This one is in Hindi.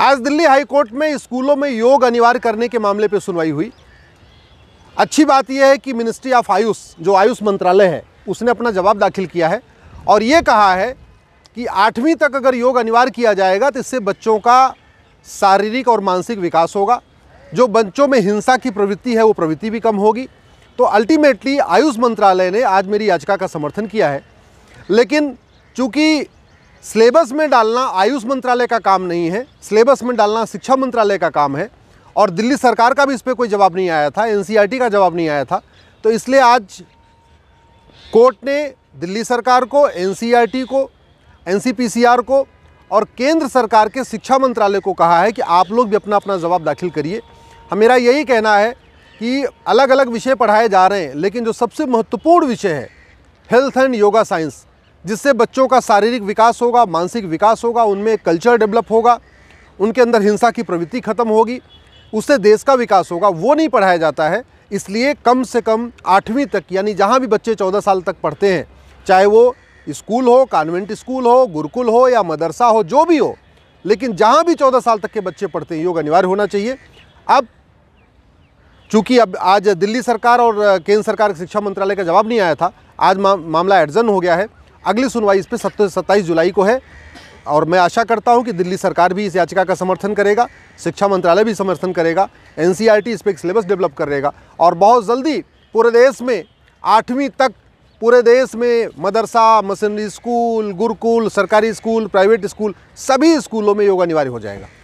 आज दिल्ली हाई कोर्ट में स्कूलों में योग अनिवार्य करने के मामले पर सुनवाई हुई अच्छी बात यह है कि मिनिस्ट्री ऑफ आयुष जो आयुष मंत्रालय है उसने अपना जवाब दाखिल किया है और ये कहा है कि आठवीं तक अगर योग अनिवार्य किया जाएगा तो इससे बच्चों का शारीरिक और मानसिक विकास होगा जो बच्चों में हिंसा की प्रवृत्ति है वो प्रवृत्ति भी कम होगी तो अल्टीमेटली आयुष मंत्रालय ने आज मेरी याचिका का समर्थन किया है लेकिन चूँकि सिलेबस में डालना आयुष मंत्रालय का काम नहीं है सिलेबस में डालना शिक्षा मंत्रालय का काम है और दिल्ली सरकार का भी इस पर कोई जवाब नहीं आया था एनसीईआरटी का जवाब नहीं आया था तो इसलिए आज कोर्ट ने दिल्ली सरकार को एनसीईआरटी को एनसीपीसीआर को और केंद्र सरकार के शिक्षा मंत्रालय को कहा है कि आप लोग भी अपना अपना जवाब दाखिल करिए हमेरा हाँ, यही कहना है कि अलग अलग विषय पढ़ाए जा रहे हैं लेकिन जो सबसे महत्वपूर्ण विषय है हेल्थ एंड योगा साइंस जिससे बच्चों का शारीरिक विकास होगा मानसिक विकास होगा उनमें कल्चर डेवलप होगा उनके अंदर हिंसा की प्रवृत्ति खत्म होगी उससे देश का विकास होगा वो नहीं पढ़ाया जाता है इसलिए कम से कम आठवीं तक यानी जहाँ भी बच्चे चौदह साल तक पढ़ते हैं चाहे वो स्कूल हो कॉन्वेंट स्कूल हो गुरुकुल हो या मदरसा हो जो भी हो लेकिन जहाँ भी चौदह साल तक के बच्चे पढ़ते हैं योग अनिवार्य होना चाहिए अब चूँकि अब आज दिल्ली सरकार और केंद्र सरकार के शिक्षा मंत्रालय का जवाब नहीं आया था आज मा, मामला एडजन हो गया है अगली सुनवाई इस पर सत्तर सत्ताईस जुलाई को है और मैं आशा करता हूं कि दिल्ली सरकार भी इस याचिका का समर्थन करेगा शिक्षा मंत्रालय भी समर्थन करेगा एन इस पर एक सिलेबस डेवलप करेगा और बहुत जल्दी पूरे देश में आठवीं तक पूरे देश में मदरसा मशीनरी स्कूल गुरुकुल सरकारी स्कूल प्राइवेट स्कूल सभी स्कूलों में योग अनिवार्य हो जाएगा